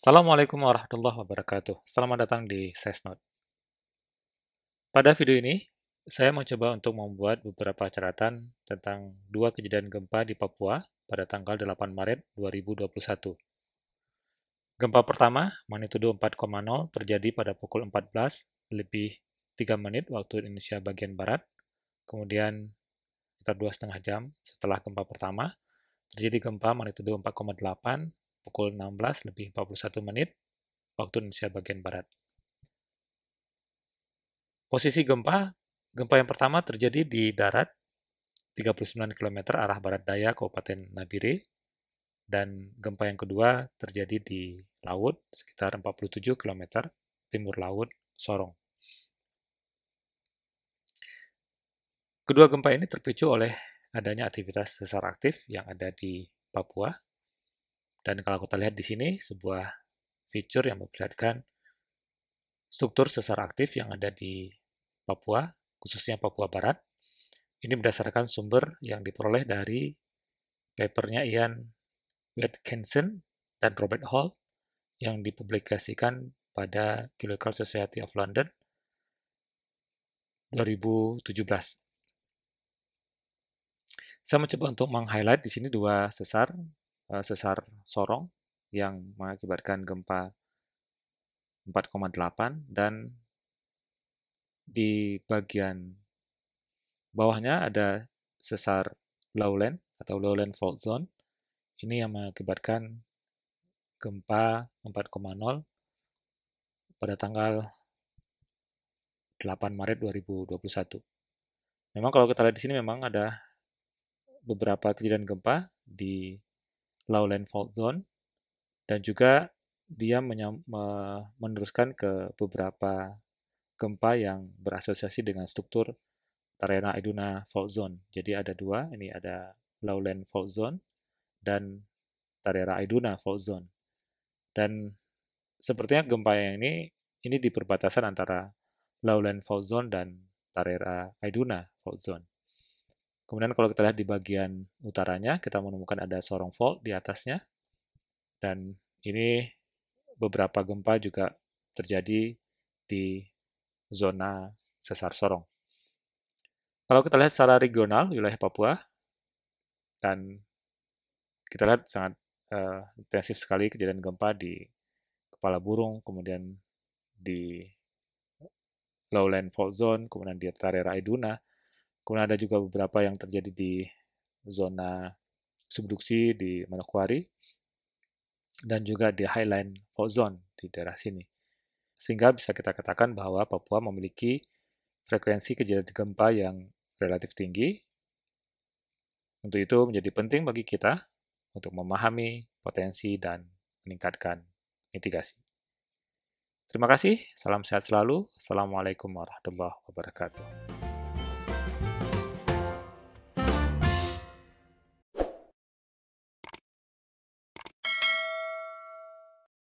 Assalamualaikum warahmatullahi wabarakatuh. Selamat datang di SESNOT. Pada video ini, saya mencoba untuk membuat beberapa catatan tentang dua kejadian gempa di Papua pada tanggal 8 Maret 2021. Gempa pertama, magnitudo 4,0, terjadi pada pukul 14 lebih 3 menit waktu Indonesia bagian Barat. Kemudian, sekitar dua setengah jam setelah gempa pertama, terjadi gempa magnitudo 4,8 pukul 16 lebih 41 menit waktu Indonesia bagian Barat. Posisi gempa, gempa yang pertama terjadi di darat 39 km arah barat daya Kabupaten Nabire dan gempa yang kedua terjadi di laut sekitar 47 km timur laut Sorong. Kedua gempa ini terpicu oleh adanya aktivitas sesar aktif yang ada di Papua dan kalau kita lihat di sini, sebuah fitur yang memperlihatkan struktur sesar aktif yang ada di Papua, khususnya Papua Barat. Ini berdasarkan sumber yang diperoleh dari papernya Ian Watkinson dan Robert Hall yang dipublikasikan pada Geological Society of London 2017. Saya mencoba untuk meng-highlight di sini dua sesar Eh, sesar Sorong yang mengakibatkan gempa 4,8 dan di bagian bawahnya ada sesar lowland atau lowland fault zone. Ini yang mengakibatkan gempa 4,0 pada tanggal 8 Maret 2021. Memang kalau kita lihat di sini memang ada beberapa kejadian gempa di lowland fault zone dan juga dia meneruskan ke beberapa gempa yang berasosiasi dengan struktur Tarena Iduna fault zone. Jadi ada dua, ini ada lowland fault zone dan Tarera Iduna fault zone. Dan sepertinya gempa yang ini ini di perbatasan antara lowland fault zone dan Tarera Iduna fault zone. Kemudian kalau kita lihat di bagian utaranya, kita menemukan ada sorong fault di atasnya. Dan ini beberapa gempa juga terjadi di zona sesar sorong. Kalau kita lihat secara regional wilayah Papua, dan kita lihat sangat uh, intensif sekali kejadian gempa di Kepala Burung, kemudian di Lowland Fault Zone, kemudian di Tarera Iduna, Kemudian ada juga beberapa yang terjadi di zona subduksi di Manokwari dan juga di Highland Fault Zone di daerah sini. Sehingga bisa kita katakan bahwa Papua memiliki frekuensi kejadian gempa yang relatif tinggi. Untuk itu menjadi penting bagi kita untuk memahami potensi dan meningkatkan mitigasi. Terima kasih, salam sehat selalu. Assalamualaikum warahmatullahi wabarakatuh.